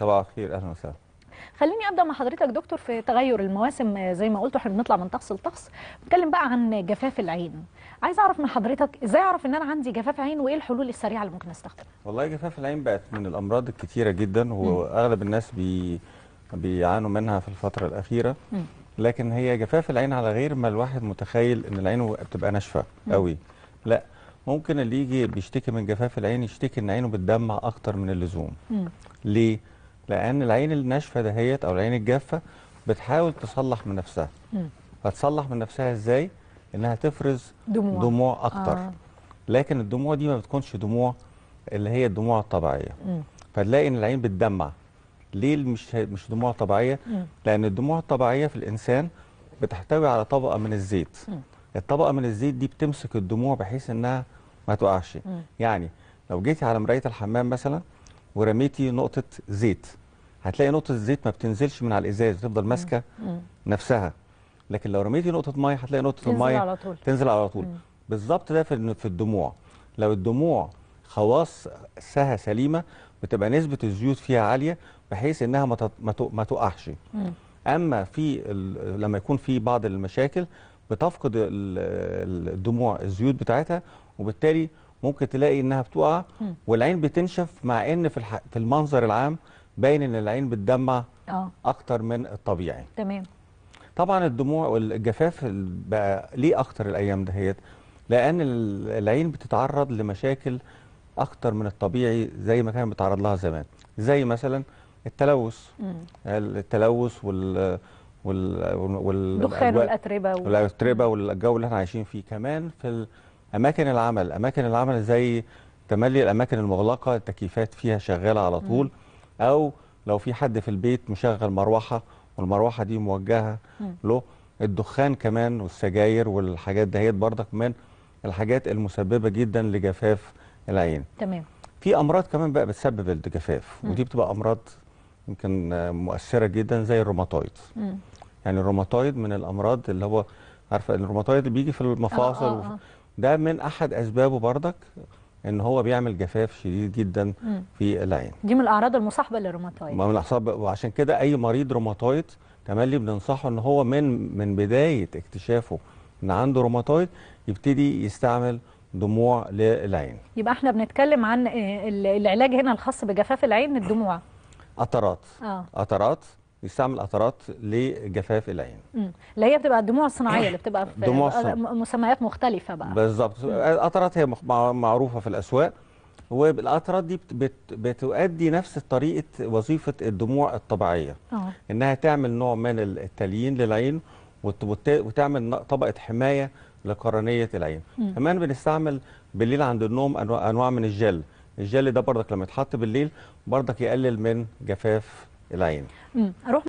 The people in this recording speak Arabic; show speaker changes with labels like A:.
A: صباح الخير اهلا وسهلا خليني ابدا مع حضرتك دكتور في تغير المواسم آه، زي ما قلت احنا بنطلع من طقس لطقس بنتكلم بقى عن جفاف العين عايز اعرف من حضرتك ازاي اعرف ان انا عندي جفاف عين وايه الحلول السريعه اللي ممكن استخدمها والله جفاف العين بقت من الامراض الكتيره جدا واغلب الناس بي بيعانوا منها في الفتره الاخيره لكن هي جفاف العين على غير ما الواحد متخيل ان العين بتبقى ناشفه قوي لا ممكن اللي يجي بيشتكي من جفاف العين يشتكي ان عينه بتدمع اكتر من اللزوم مم. ليه لان العين الناشفه دهيت او العين الجافه بتحاول تصلح من نفسها مم. فتصلح من نفسها ازاي انها تفرز دموع, دموع اكتر آه. لكن الدموع دي ما بتكونش دموع اللي هي الدموع الطبيعيه مم. فتلاقي ان العين بتدمع ليه مش مش دموع طبيعيه مم. لان الدموع الطبيعيه في الانسان بتحتوي على طبقه من الزيت مم. الطبقه من الزيت دي بتمسك الدموع بحيث انها ما تقعش يعني لو جيتي على مرايه الحمام مثلا ورميتي نقطه زيت هتلاقي نقطه الزيت ما بتنزلش من على الازاز بتفضل ماسكه نفسها لكن لو رميتي نقطه ميه هتلاقي نقطه الميه تنزل على طول بالظبط ده في في الدموع لو الدموع خواص سها سليمه بتبقى نسبه الزيوت فيها عاليه بحيث انها ما ما تقعش اما في لما يكون في بعض المشاكل بتفقد الدموع الزيوت بتاعتها وبالتالي ممكن تلاقي انها بتقع والعين بتنشف مع ان في الح... في المنظر العام باين ان العين بتدمع اه اكتر من الطبيعي تمام طبعا الدموع والجفاف بقى ليه اكتر الايام دهيت لان العين بتتعرض لمشاكل اكتر من الطبيعي زي ما كان بيتعرض لها زمان زي مثلا التلوث التلوث وال وال والاتربه والاتربه والجو اللي احنا عايشين فيه كمان في اماكن العمل اماكن العمل زي تملي الاماكن المغلقه التكييفات فيها شغاله على طول او لو في حد في البيت مشغل مروحه والمروحه دي موجهه له الدخان كمان والسجاير والحاجات دهيت برضك من الحاجات المسببه جدا لجفاف العين تمام في امراض كمان بقى بتسبب الجفاف ودي بتبقى امراض يمكن مؤثره جدا زي الروماتويد مم. يعني الروماتويد من الامراض اللي هو عارفه الروماتويد اللي بيجي في المفاصل آه آه آه. ده من احد اسبابه بردك ان هو بيعمل جفاف شديد جدا م. في العين دي من الاعراض المصاحبه للروماتويد من الاعراض وعشان كده اي مريض روماتويد تملي بننصحه ان هو من من بدايه اكتشافه ان عنده روماتويد يبتدي يستعمل دموع للعين يبقى احنا بنتكلم عن آه، العلاج هنا الخاص بجفاف العين الدموع قطرات آه. قطرات يستعمل قطرات لجفاف العين اللي هي بتبقى الدموع الصناعيه اللي بتبقى في دموع مسميات مختلفه بقى بالظبط القطرات هي معروفه في الاسواق والقطرات دي بت بتؤدي نفس طريقه وظيفه الدموع الطبيعيه أوه. انها تعمل نوع من التليين للعين وتعمل طبقه حمايه لقرنيه العين مم. كمان بنستعمل بالليل عند النوم انواع من الجل الجل ده بردك لما يتحط بالليل بردك يقلل من جفاف العين اروح